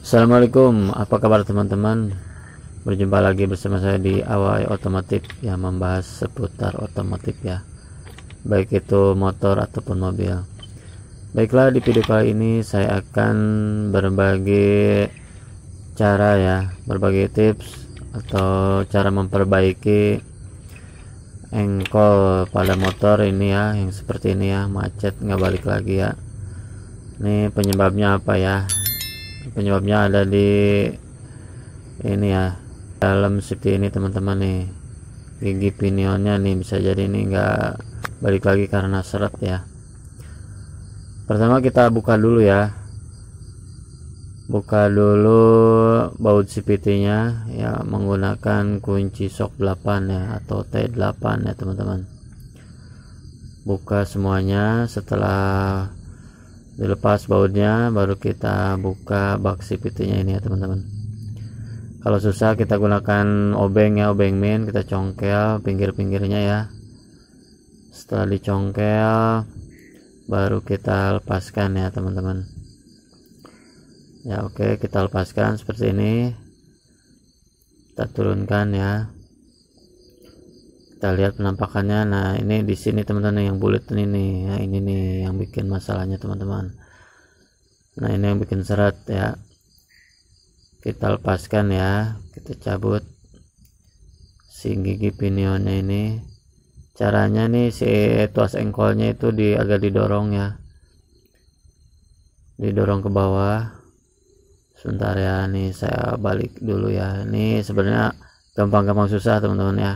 Assalamualaikum apa kabar teman-teman berjumpa lagi bersama saya di Awai Otomotif yang membahas seputar otomotif ya baik itu motor ataupun mobil baiklah di video kali ini saya akan berbagi cara ya berbagi tips atau cara memperbaiki engkol pada motor ini ya yang seperti ini ya macet nggak balik lagi ya ini penyebabnya apa ya penyebabnya ada di ini ya dalam seperti ini teman-teman nih gigi pinionnya nih bisa jadi ini enggak balik lagi karena seret ya pertama kita buka dulu ya buka dulu baut CPT nya ya menggunakan kunci shock 8 ya atau T8 ya teman-teman buka semuanya setelah dilepas bautnya baru kita buka bak CVT nya ini ya teman-teman kalau susah kita gunakan obeng ya obeng main kita congkel pinggir-pinggirnya ya setelah dicongkel baru kita lepaskan ya teman-teman ya oke kita lepaskan seperti ini kita turunkan ya kita lihat penampakannya nah ini di sini teman-teman yang bulat ini nih nah, ini nih yang bikin masalahnya teman-teman nah ini yang bikin serat ya kita lepaskan ya kita cabut si gigi pinionnya ini caranya nih si tuas engkolnya itu di agak didorong ya didorong ke bawah sebentar ya nih saya balik dulu ya ini sebenarnya gampang-gampang susah teman-teman ya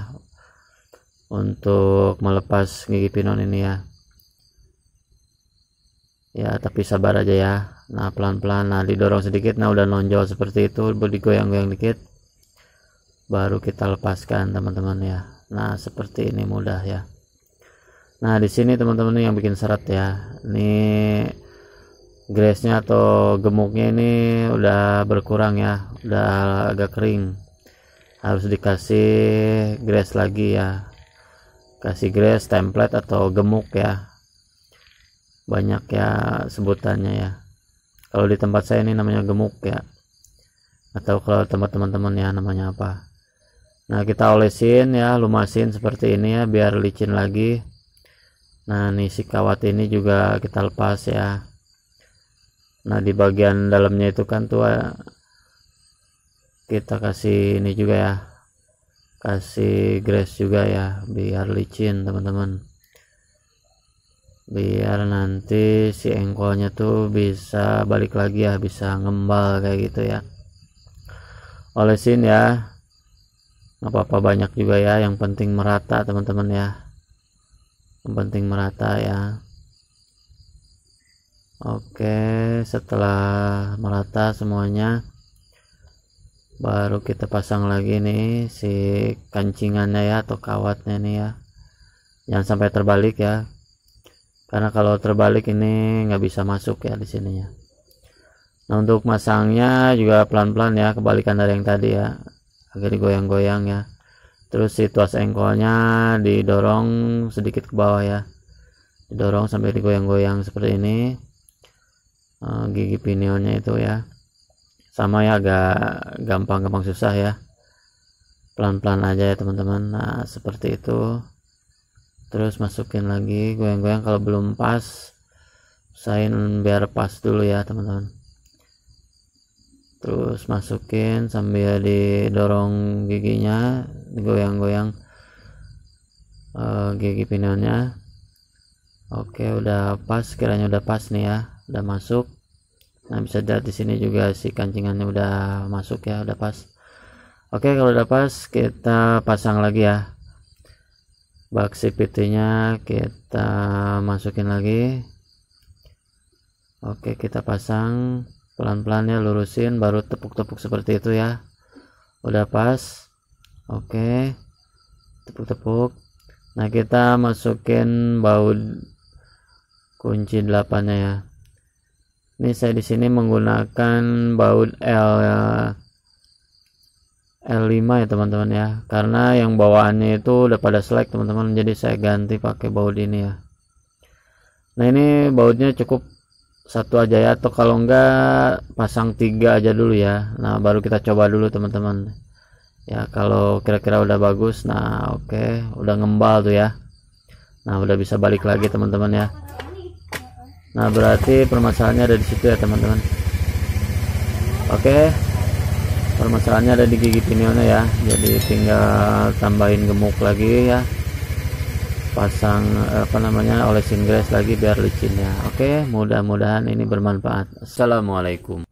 untuk melepas gigi pinon ini ya ya tapi sabar aja ya nah pelan-pelan nah didorong sedikit nah udah nonjol seperti itu digoyang-goyang goyang dikit baru kita lepaskan teman-teman ya nah seperti ini mudah ya nah di sini teman-teman yang bikin seret ya ini grassnya atau gemuknya ini udah berkurang ya udah agak kering harus dikasih grass lagi ya kasih grace template atau gemuk ya banyak ya sebutannya ya kalau di tempat saya ini namanya gemuk ya atau kalau tempat teman-teman ya namanya apa nah kita olesin ya lumasin seperti ini ya biar licin lagi nah nih si kawat ini juga kita lepas ya nah di bagian dalamnya itu kan tuh kita kasih ini juga ya kasih grace juga ya biar licin teman-teman biar nanti si engkolnya tuh bisa balik lagi ya bisa ngembal kayak gitu ya olesin ya nggak apa-apa banyak juga ya yang penting merata teman-teman ya yang penting merata ya oke setelah merata semuanya baru kita pasang lagi nih si kancingannya ya atau kawatnya nih ya jangan sampai terbalik ya karena kalau terbalik ini nggak bisa masuk ya di sini ya nah untuk masangnya juga pelan-pelan ya kebalikan dari yang tadi ya agar digoyang-goyang ya terus si engkolnya didorong sedikit ke bawah ya didorong sampai digoyang-goyang seperti ini eh, gigi pinionnya itu ya sama ya agak gampang-gampang susah ya pelan-pelan aja ya teman-teman nah seperti itu terus masukin lagi goyang-goyang kalau belum pas usahain biar pas dulu ya teman-teman terus masukin sambil didorong giginya goyang goyang eh, gigi pinionnya oke udah pas kiranya udah pas nih ya udah masuk nah bisa lihat di sini juga si kancingannya udah masuk ya udah pas oke kalau udah pas kita pasang lagi ya bak CPT nya kita masukin lagi oke kita pasang pelan-pelan ya lurusin baru tepuk-tepuk seperti itu ya udah pas oke tepuk-tepuk nah kita masukin baut kunci 8 nya ya ini saya di sini menggunakan baut L L5 ya teman-teman ya karena yang bawaannya itu udah pada selek teman-teman jadi saya ganti pakai baut ini ya nah ini bautnya cukup satu aja ya atau kalau enggak pasang tiga aja dulu ya nah baru kita coba dulu teman-teman ya kalau kira-kira udah bagus nah oke okay. udah ngembal tuh ya nah udah bisa balik lagi teman-teman ya Nah berarti permasalahannya ada di situ ya teman-teman. Oke, permasalahannya ada di gigi pinionnya ya. Jadi tinggal tambahin gemuk lagi ya. Pasang apa namanya olesin grease lagi biar licin ya. Oke, mudah-mudahan ini bermanfaat. Assalamualaikum.